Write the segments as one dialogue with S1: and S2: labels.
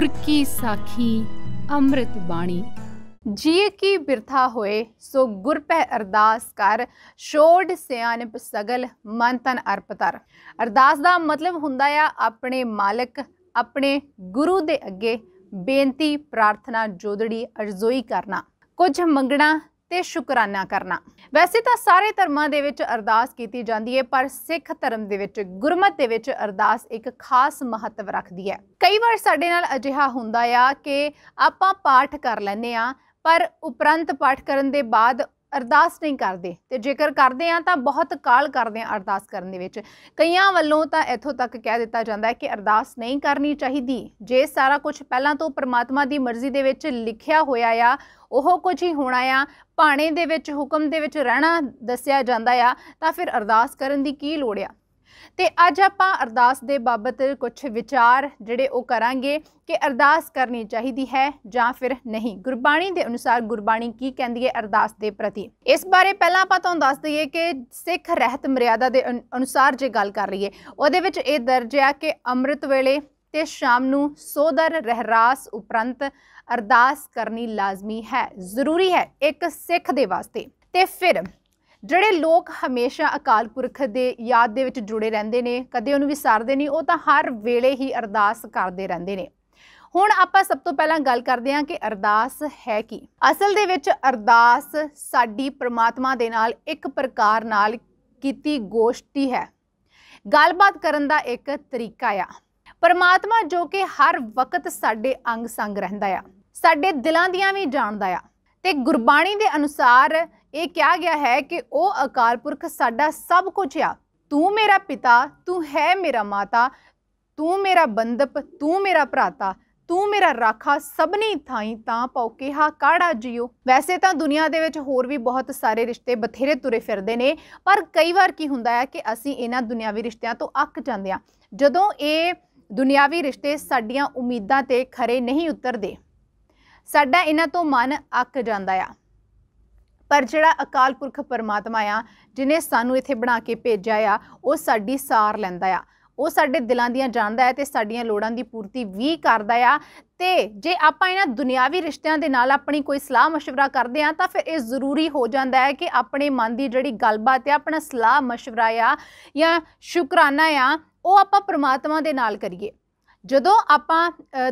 S1: ਗੁਰ ਕੀ ਸਾਖੀ ਅੰਮ੍ਰਿਤ ਬਾਣੀ ਜੀ ਕੀ ਬਿਰਥਾ ਹੋਏ ਸੋ ਗੁਰ ਪੈ ਅਰਦਾਸ ਕਰ ਛੋੜ ਸਿਆਨਪ ਸਗਲ ਮਨ ਤਨ ਅਰਪਤਰ ਅਰਦਾਸ ਦਾ ਮਤਲਬ ਹੁੰਦਾ ਆ ਆਪਣੇ ਮਾਲਕ ਆਪਣੇ ਗੁਰੂ ਦੇ ਅੱਗੇ ਬੇਨਤੀ ਪ੍ਰਾਰਥਨਾ ਜੋਦੜੀ ਅਰਜ਼ੋਈ ਕਰਨਾ ਕੁਝ ਮੰਗਣਾ ਤੇ ਸ਼ੁਕਰਾਨਾ ਕਰਨਾ ਵੈਸੇ ਤਾਂ ਸਾਰੇ ਧਰਮਾਂ ਦੇ ਵਿੱਚ ਅਰਦਾਸ ਕੀਤੀ ਜਾਂਦੀ ਹੈ ਪਰ ਸਿੱਖ ਧਰਮ ਦੇ ਵਿੱਚ ਗੁਰਮਤ ਦੇ ਵਿੱਚ ਅਰਦਾਸ ਇੱਕ ਖਾਸ ਮਹੱਤਵ ਰੱਖਦੀ ਹੈ ਕਈ ਵਾਰ ਸਾਡੇ ਨਾਲ ਅਜਿਹਾ ਹੁੰਦਾ ਆ ਕਿ ਆਪਾਂ ਪਾਠ ਕਰ ਲੈਨੇ ਆ ਪਰ ਉਪਰੰਤ ਪਾਠ ਕਰਨ ਦੇ ਬਾਅਦ ਅਰਦਾਸ ਨਹੀਂ ਕਰਦੇ ਤੇ ਜੇਕਰ ਕਰਦੇ ਆ ਤਾਂ ਬਹੁਤ ਕਾਲ ਕਰਦੇ ਆ ਅਰਦਾਸ ਕਰਨ ਦੇ ਵਿੱਚ ਕਈਆਂ ਵੱਲੋਂ ਤਾਂ ਇੱਥੋਂ ਤੱਕ ਕਹਿ ਦਿੱਤਾ ਜਾਂਦਾ ਹੈ ਕਿ ਅਰਦਾਸ ਨਹੀਂ ਕਰਨੀ ਚਾਹੀਦੀ ਜੇ ਸਾਰਾ ਕੁਝ ਪਹਿਲਾਂ ਤੋਂ ਪ੍ਰਮਾਤਮਾ ਦੀ ਮਰਜ਼ੀ ਦੇ ਵਿੱਚ ਲਿਖਿਆ ਹੋਇਆ ਆ ਉਹ ਕੁਝ ਹੀ ਹੋਣਾ ਆ ਪਾਣੇ ਦੇ ਵਿੱਚ ਹੁਕਮ ਦੇ ਵਿੱਚ ਰਹਿਣਾ ਦੱਸਿਆ ਜਾਂਦਾ ਆ ਤਾਂ ਫਿਰ ਅਰਦਾਸ ਕਰਨ ਦੀ ਕੀ ਲੋੜ ਆ ਤੇ ਅੱਜ ਆਪਾਂ ਅਰਦਾਸ ਦੇ ਬਾਬਤ ਕੁਝ ਵਿਚਾਰ ਜਿਹੜੇ ਉਹ ਕਰਾਂਗੇ ਕਿ ਅਰਦਾਸ ਕਰਨੀ ਚਾਹੀਦੀ ਹੈ ਜਾਂ ਫਿਰ ਨਹੀਂ ਗੁਰਬਾਣੀ ਦੇ ਅਨੁਸਾਰ ਗੁਰਬਾਣੀ ਕੀ ਕਹਿੰਦੀ ਹੈ ਅਰਦਾਸ ਦੇ ਪ੍ਰਤੀ ਇਸ ਬਾਰੇ ਪਹਿਲਾਂ ਆਪਾਂ ਤੁਹਾਨੂੰ ਦੱਸ ਦਈਏ ਕਿ ਸਿੱਖ ਰਹਿਤ ਮਰਿਆਦਾ ਦੇ ਅਨੁਸਾਰ ਜੇ ਗੱਲ ਕਰ ਲਈਏ ਉਹਦੇ ਵਿੱਚ ਇਹ ਦਰਜ ਹੈ ਕਿ ਅੰਮ੍ਰਿਤ ਵੇਲੇ ਤੇ ਸ਼ਾਮ ਨੂੰ ਸੋਦਰ ਰਹਿਰਾਸ ਉਪਰੰਤ ਅਰਦਾਸ ਕਰਨੀ ਲਾਜ਼ਮੀ ਹੈ ਜ਼ਰੂਰੀ ਹੈ ਇੱਕ ਸਿੱਖ ਦੇ ਵਾਸਤੇ ਤੇ ਫਿਰ ਜਿਹੜੇ ਲੋਕ ਹਮੇਸ਼ਾ ਅਕਾਲ ਪੁਰਖ ਦੇ ਯਾਦ ਦੇ ਵਿੱਚ ਜੁੜੇ ਰਹਿੰਦੇ ਨੇ ਕਦੇ ਉਹਨੂੰ ਵਿਸਾਰਦੇ ਨਹੀਂ ਉਹ ਤਾਂ ਹਰ ਵੇਲੇ ਹੀ ਅਰਦਾਸ ਕਰਦੇ ਰਹਿੰਦੇ ਨੇ ਹੁਣ ਆਪਾਂ ਸਭ ਤੋਂ ਪਹਿਲਾਂ ਗੱਲ ਕਰਦੇ ਹਾਂ ਕਿ ਅਰਦਾਸ ਹੈ ਕੀ ਅਸਲ ਦੇ ਵਿੱਚ ਅਰਦਾਸ ਸਾਡੀ ਪ੍ਰਮਾਤਮਾ ਦੇ ਨਾਲ ਇੱਕ ਪ੍ਰਕਾਰ ਨਾਲ ਕੀਤੀ ਗੋਸ਼ਟੀ ਹੈ ਗੱਲਬਾਤ ਕਰਨ ਦਾ ਇੱਕ ਤਰੀਕਾ ਆ ਪਰਮਾਤਮਾ ਜੋ ਕਿ ਹਰ ਵਕਤ ਸਾਡੇ ਅੰਗ ਸੰਗ ਰਹਿੰਦਾ ਆ ਸਾਡੇ ਦਿਲਾਂ ਦੀਆਂ ਵੀ ਜਾਣਦਾ ਆ ਤੇ ਗੁਰਬਾਣੀ ਦੇ ਅਨੁਸਾਰ ਇਹ ਕਿਹਾ ਗਿਆ ਹੈ ਕਿ ਉਹ ਅਕਾਲ ਪੁਰਖ ਸਾਡਾ ਸਭ ਕੁਝ ਆ ਤੂੰ ਮੇਰਾ ਪਿਤਾ ਤੂੰ ਹੈ ਮੇਰਾ ਮਾਤਾ ਤੂੰ ਮੇਰਾ ਬੰਦਪ ਤੂੰ ਮੇਰਾ ਭਰਾਤਾ ਤੂੰ ਮੇਰਾ ਰਾਖਾ ਸਭਨੀ ਥਾਈ ਤਾਂ ਕਿਹਾ ਕਾੜਾ ਜਿਉ ਵੈਸੇ ਤਾਂ ਦੁਨੀਆ ਦੇ ਵਿੱਚ ਹੋਰ ਵੀ ਬਹੁਤ ਸਾਰੇ ਰਿਸ਼ਤੇ ਬਥੇਰੇ ਤੁਰੇ ਫਿਰਦੇ ਨੇ ਪਰ ਕਈ ਵਾਰ ਕੀ ਹੁੰਦਾ ਹੈ ਕਿ ਅਸੀਂ ਇਹਨਾਂ ਦੁਨਿਆਵੀ ਰਿਸ਼ਤਿਆਂ ਤੋਂ ਅੱਕ ਜਾਂਦੇ ਆ ਜਦੋਂ ਇਹ ਦੁਨਿਆਵੀ ਰਿਸ਼ਤੇ ਸਾਡੀਆਂ ਉਮੀਦਾਂ ਤੇ ਖਰੇ ਨਹੀਂ ਉਤਰਦੇ ਸਾਡਾ ਇਹਨਾਂ ਤੋਂ ਮਨ ਅੱਕ ਜਾਂਦਾ ਆ ਪਰ ਜਿਹੜਾ ਅਕਾਲ ਪੁਰਖ ਪਰਮਾਤਮਾ ਆ ਜਿਨੇ ਸਾਨੂੰ ਇੱਥੇ ਬਣਾ ਕੇ ਭੇਜਿਆ ਆ ਉਹ ਸਾਡੀ ਸਾਰ ਲੈਂਦਾ ਆ ਉਹ ਸਾਡੇ ਦਿਲਾਂ ਦੀਆਂ ਜਾਣਦਾ ਹੈ ਤੇ ਸਾਡੀਆਂ ਲੋੜਾਂ ਦੀ ਪੂਰਤੀ ਵੀ ਕਰਦਾ ਆ ਤੇ ਜੇ ਆਪਾਂ ਇਹਨਾਂ ਦੁਨਿਆਵੀ ਰਿਸ਼ਤਿਆਂ ਦੇ ਨਾਲ ਆਪਣੀ ਕੋਈ ਸਲਾਹ مشਵਰਾ ਕਰਦੇ ਆ ਤਾਂ ਫਿਰ ਇਹ ਜ਼ਰੂਰੀ ਹੋ ਜਾਂਦਾ ਹੈ ਕਿ ਆਪਣੇ ਮਨ ਦੀ ਜਿਹੜੀ ਗੱਲਬਾਤ ਹੈ ਆਪਣਾ ਸਲਾਹ مشਵਰਾ ਆ ਜਾਂ ਸ਼ੁਕਰਾਨਾ ਆ ਉਹ ਆਪਾਂ ਪ੍ਰਮਾਤਮਾ ਦੇ ਨਾਲ ਕਰੀਏ ਜਦੋਂ ਆਪਾਂ